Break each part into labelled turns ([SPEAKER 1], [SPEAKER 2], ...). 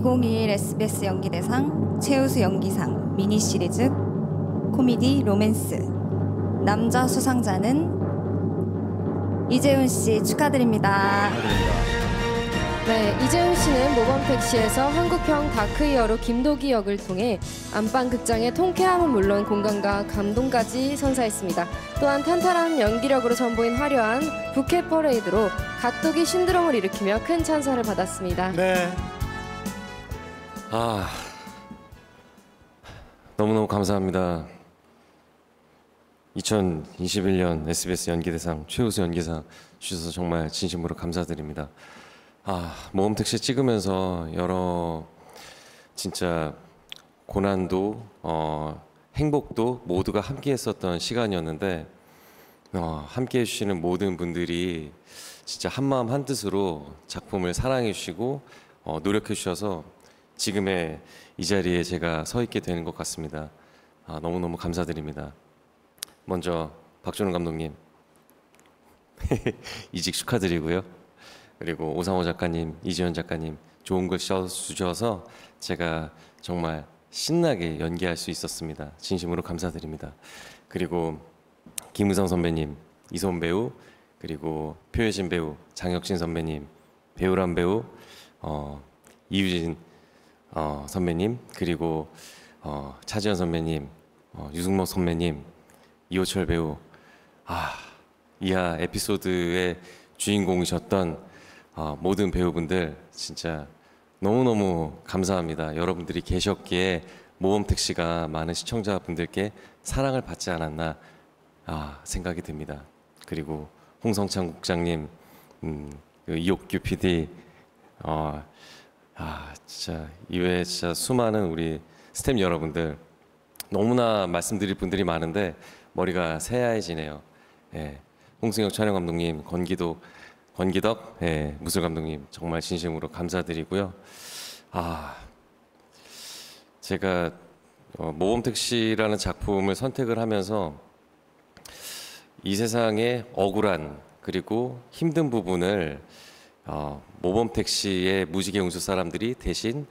[SPEAKER 1] 2021 SBS 연기대상 최우수 연기상 미니 시리즈 코미디 로맨스 남자 수상자는 이재훈 씨 축하드립니다. 네, 이재훈 씨는 모범택시에서 한국형 다크이어로 김도기 역을 통해 안방극장의 통쾌함은 물론 공감과 감동까지 선사했습니다. 또한 탄탄한 연기력으로 선보인 화려한 부캐 퍼레이드로 각도기 신드롬을 일으키며 큰 찬사를 받았습니다. 네, 아 너무너무 감사합니다. 2021년 SBS 연기대상 최우수 연기상 주셔서 정말 진심으로 감사드립니다. 아 모험택 시 찍으면서 여러 진짜 고난도 어, 행복도 모두가 함께했었던 시간이었는데 어, 함께해 주시는 모든 분들이 진짜 한 마음 한 뜻으로 작품을 사랑해 주시고 어, 노력해 주셔서 지금의 이 자리에 제가 서 있게 되는 것 같습니다. 아, 너무너무 감사드립니다. 먼저 박준훈 감독님 이직 축하드리고요. 그리고 오상호 작가님, 이지현 작가님 좋은 글 써주셔서 제가 정말 신나게 연기할 수 있었습니다. 진심으로 감사드립니다. 그리고 김우성 선배님, 이소은 배우, 그리고 표혜진 배우, 장혁신 선배님, 배우란 배우, 어, 이유진 어, 선배님 그리고 어, 차지현 선배님, 어, 유승모 선배님, 이호철 배우 아 이하 에피소드의 주인공이셨던 어, 모든 배우분들 진짜 너무너무 감사합니다. 여러분들이 계셨기에 모범택 씨가 많은 시청자분들께 사랑을 받지 않았나 아, 생각이 듭니다. 그리고 홍성찬 국장님, 음, 그 이옥규 PD, 어, 아 진짜 이외에 진짜 수많은 우리 스탭 여러분들 너무나 말씀드릴 분들이 많은데 머리가 새하얘지네요. 예. 홍승혁 촬영 감독님, 권기도 권기덕 예, 무술 감독님 정말 진심으로 감사드리고요. 아 제가 어, 모범택시라는 작품을 선택을 하면서 이 세상의 억울한 그리고 힘든 부분을 어, 모범 택시의 무지개 용수 사람들이 대신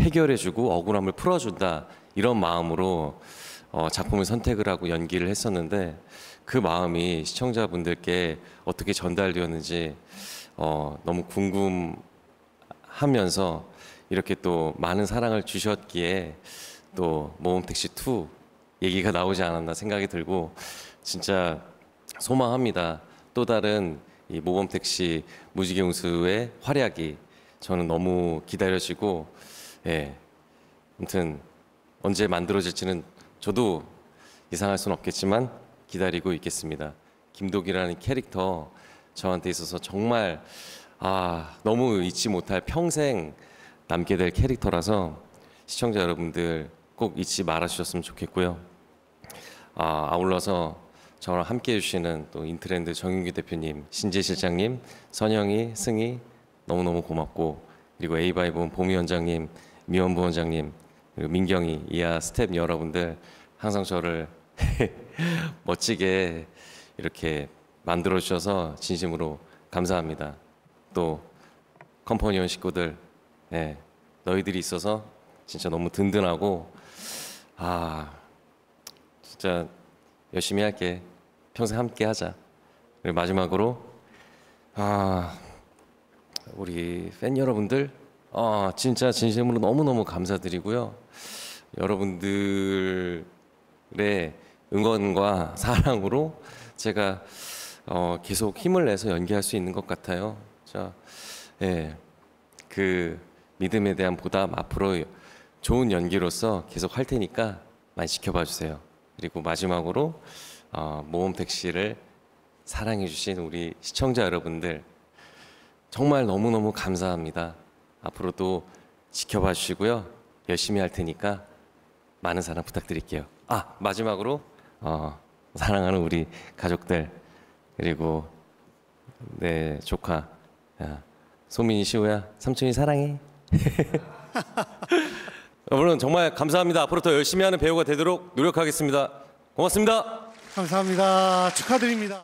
[SPEAKER 1] 해결해주고 억울함을 풀어준다 이런 마음으로 어, 작품을 선택을 하고 연기를 했었는데 그 마음이 시청자분들께 어떻게 전달되었는지 어, 너무 궁금하면서 이렇게 또 많은 사랑을 주셨기에 또모범택시2 얘기가 나오지 않았나 생각이 들고 진짜 소망합니다. 또 다른 이 모범 택시 무지개 운수의 활약이 저는 너무 기다려지고 예. 아무튼 언제 만들어질지는 저도 예상할 수는 없겠지만 기다리고 있겠습니다. 김독이라는 캐릭터 저한테 있어서 정말 아 너무 잊지 못할 평생 남게 될 캐릭터라서 시청자 여러분들 꼭 잊지 말아주셨으면 좋겠고요. 아 아울러서 저랑 함께 해주시는 또인트랜드 정윤기 대표님, 신재 실장님, 선영이, 승희 너무너무 고맙고 그리고 에이바이본 보미 원장님, 미원부 원장님, 그리고 민경이, 이하 스텝 여러분들 항상 저를 멋지게 이렇게 만들어 주셔서 진심으로 감사합니다. 또 컴퍼니원 식구들, 네, 너희들이 있어서 진짜 너무 든든하고 아 진짜 열심히 할게. 평생 함께 하자. 그리고 마지막으로 아 우리 팬 여러분들 아 진짜 진심으로 너무너무 감사드리고요. 여러분들의 응원과 사랑으로 제가 어, 계속 힘을 내서 연기할 수 있는 것 같아요. 자, 예, 그 믿음에 대한 보답 앞으로 좋은 연기로서 계속 할 테니까 많이 지켜봐 주세요. 그리고 마지막으로 어, 모험 택시를 사랑해 주신 우리 시청자 여러분들 정말 너무너무 감사합니다. 앞으로도 지켜봐 주시고요. 열심히 할 테니까 많은 사랑 부탁드릴게요. 아, 마지막으로 어, 사랑하는 우리 가족들 그리고 내 네, 조카 야, 소민이 시우야 삼촌이 사랑해. 여러분 정말 감사합니다. 앞으로 더 열심히 하는 배우가 되도록 노력하겠습니다. 고맙습니다. 감사합니다. 축하드립니다.